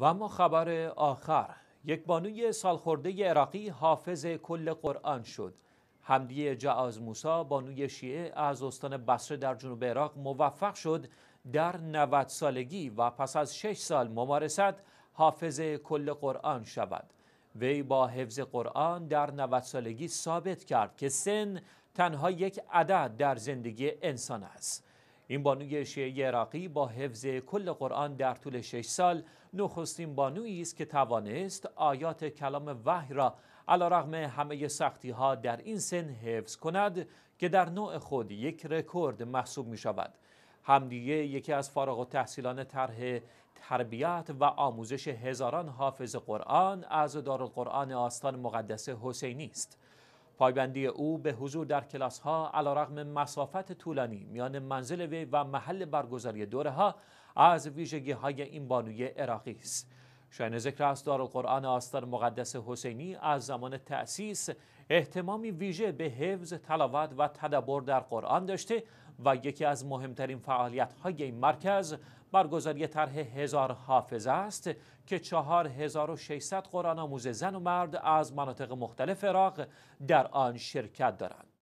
و اما خبر آخر یک بانوی سالخورده عراقی حافظ کل قرآن شد حمدی جعاز موسا بانوی شیعه از استان بصره در جنوب عراق موفق شد در 90 سالگی و پس از 6 سال ممارست حافظ کل قرآن شود وی با حفظ قرآن در 90 سالگی ثابت کرد که سن تنها یک عدد در زندگی انسان است این بانوی شیعه عراقی با حفظ کل قرآن در طول شش سال نخستین بانویی است که توانست آیات کلام وحی را علا رغم همه سختی ها در این سن حفظ کند که در نوع خود یک رکورد محسوب می شود. همدیه یکی از فارغ و تحصیلان طرح تربیت و آموزش هزاران حافظ قرآن از دارالقرآن آستان مقدس حسینی است. پایبندی او به حضور در کلاس ها علا رغم مسافت طولانی میان منزل وی و محل برگزاری دوره ها از ویژگی های این بانوی عراقی است. شاین ذکر است قرآن آستان مقدس حسینی از زمان تأسیس احتمامی ویژه به حفظ تلاوت و تدبر در قرآن داشته و یکی از مهمترین فعالیت های این مرکز برگزاری طرح هزار حافظ است که 4600 قرآن آموز زن و مرد از مناطق مختلف عراق در آن شرکت دارند.